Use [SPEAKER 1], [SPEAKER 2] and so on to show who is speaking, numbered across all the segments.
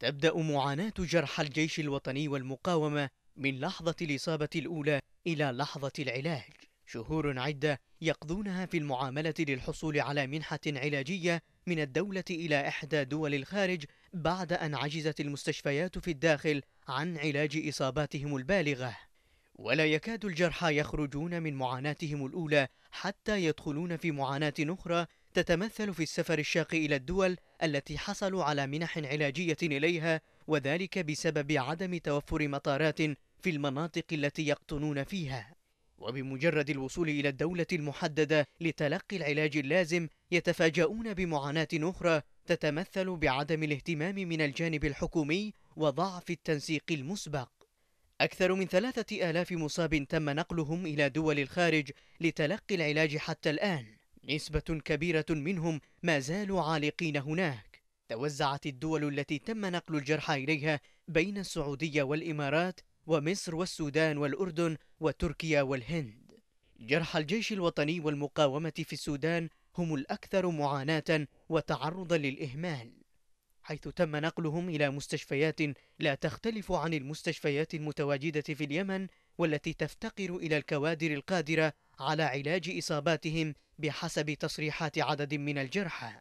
[SPEAKER 1] تبدأ معاناة جرحى الجيش الوطني والمقاومة من لحظة الإصابة الأولى إلى لحظة العلاج شهور عدة يقضونها في المعاملة للحصول على منحة علاجية من الدولة إلى إحدى دول الخارج بعد أن عجزت المستشفيات في الداخل عن علاج إصاباتهم البالغة ولا يكاد الجرحى يخرجون من معاناتهم الأولى حتى يدخلون في معاناة أخرى تتمثل في السفر الشاق إلى الدول التي حصلوا على منح علاجية إليها وذلك بسبب عدم توفر مطارات في المناطق التي يقطنون فيها وبمجرد الوصول إلى الدولة المحددة لتلقي العلاج اللازم يتفاجؤون بمعاناة أخرى تتمثل بعدم الاهتمام من الجانب الحكومي وضعف التنسيق المسبق أكثر من ثلاثة آلاف مصاب تم نقلهم إلى دول الخارج لتلقي العلاج حتى الآن نسبة كبيرة منهم ما زالوا عالقين هناك توزعت الدول التي تم نقل الجرحى إليها بين السعودية والإمارات ومصر والسودان والأردن وتركيا والهند جرحى الجيش الوطني والمقاومة في السودان هم الأكثر معاناة وتعرضا للإهمال حيث تم نقلهم إلى مستشفيات لا تختلف عن المستشفيات المتواجدة في اليمن والتي تفتقر إلى الكوادر القادرة على علاج إصاباتهم بحسب تصريحات عدد من الجرحى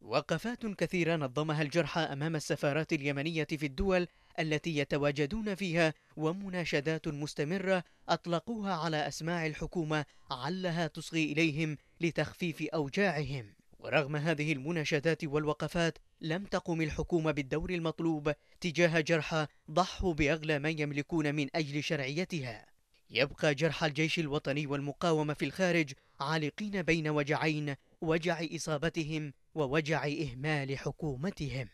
[SPEAKER 1] وقفات كثيرة نظمها الجرحى أمام السفارات اليمنية في الدول التي يتواجدون فيها ومناشدات مستمرة أطلقوها على أسماع الحكومة علها تصغي إليهم لتخفيف أوجاعهم ورغم هذه المناشدات والوقفات لم تقم الحكومة بالدور المطلوب تجاه جرحى ضحوا بأغلى ما يملكون من أجل شرعيتها يبقى جرحى الجيش الوطني والمقاومة في الخارج عالقين بين وجعين وجع إصابتهم ووجع إهمال حكومتهم